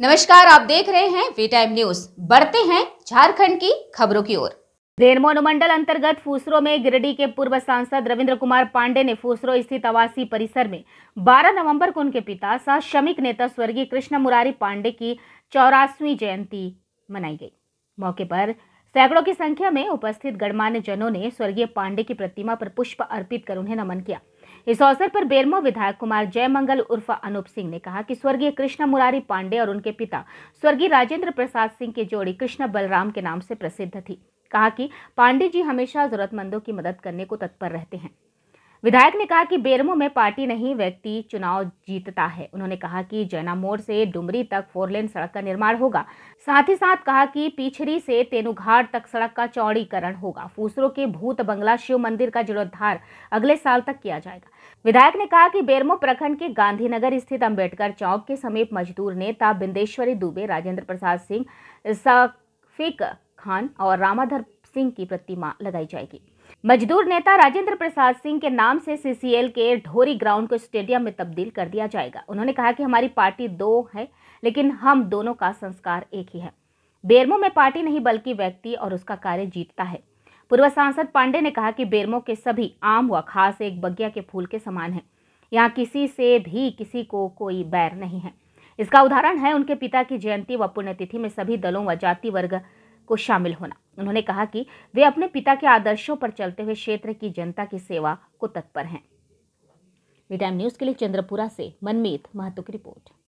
नमस्कार आप देख रहे हैं वी टाइम न्यूज बढ़ते हैं झारखंड की खबरों की ओर देरमो अनुमंडल अंतर्गत फूसरो में गिरडी के पूर्व सांसद रविंद्र कुमार पांडे ने फूसरो स्थित आवासीय परिसर में 12 नवंबर को उनके पिता सह श्रमिक नेता स्वर्गीय कृष्ण मुरारी पांडे की चौरासवीं जयंती मनाई गई मौके पर सैकड़ों की संख्या में उपस्थित गणमान्य जनों ने स्वर्गीय पांडे की प्रतिमा पर पुष्प अर्पित कर उन्हें नमन किया इस अवसर पर बेरमो विधायक कुमार जयमंगल उर्फ अनूप सिंह ने कहा कि स्वर्गीय कृष्ण मुरारी पांडे और उनके पिता स्वर्गीय राजेंद्र प्रसाद सिंह की जोड़ी कृष्ण बलराम के नाम से प्रसिद्ध थी कहा कि पांडे जी हमेशा जरूरतमंदों की मदद करने को तत्पर रहते हैं विधायक ने कहा कि बेरमो में पार्टी नहीं व्यक्ति चुनाव जीतता है उन्होंने कहा कि जैना मोड़ से डुमरी तक फोर लेन सड़क का निर्माण होगा साथ ही साथ कहा कि पिछड़ी से तेनुघाट तक सड़क का चौड़ीकरण होगा फूसरो के भूत बंगला शिव मंदिर का जीर्णोद्धार अगले साल तक किया जाएगा विधायक ने कहा कि बेरमो प्रखंड के गांधीनगर स्थित अम्बेडकर चौक के समीप मजदूर नेता बिंदेश्वरी दुबे राजेंद्र प्रसाद सिंह सफिक खान और रामाधर सिंह की प्रतिमा लगाई जाएगी मजदूर नेता राजेंद्र प्रसाद सिंह के नाम से सीसीएल के ढोरी ग्राउंड को स्टेडियम में तब्दील कर दिया जाएगा उन्होंने कहा कि हमारी पार्टी दो है लेकिन हम दोनों का संस्कार एक ही है बेरमो में पार्टी नहीं बल्कि व्यक्ति और उसका कार्य जीतता है पूर्व सांसद पांडे ने कहा कि बेरमो के सभी आम व खास एक बगिया के फूल के समान है यहाँ किसी से भी किसी को कोई बैर नहीं है इसका उदाहरण है उनके पिता की जयंती व पुण्यतिथि में सभी दलों व जाति वर्ग को शामिल होना उन्होंने कहा कि वे अपने पिता के आदर्शों पर चलते हुए क्षेत्र की जनता की सेवा को तत्पर हैं वी न्यूज़ के लिए चंद्रपुरा से मनमीत महतो की रिपोर्ट